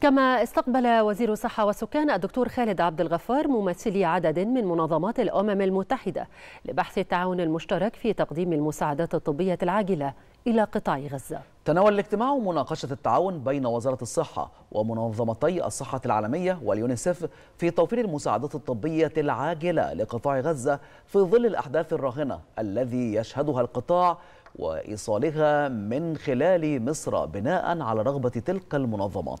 كما استقبل وزير الصحة والسكان الدكتور خالد عبد الغفار ممثلي عدد من منظمات الأمم المتحدة لبحث التعاون المشترك في تقديم المساعدات الطبية العاجلة إلى قطاع غزة تناول الاجتماع مناقشة التعاون بين وزارة الصحة ومنظمتي الصحة العالمية واليونيسف في توفير المساعدات الطبية العاجلة لقطاع غزة في ظل الأحداث الراهنة الذي يشهدها القطاع وإيصالها من خلال مصر بناء على رغبة تلك المنظمات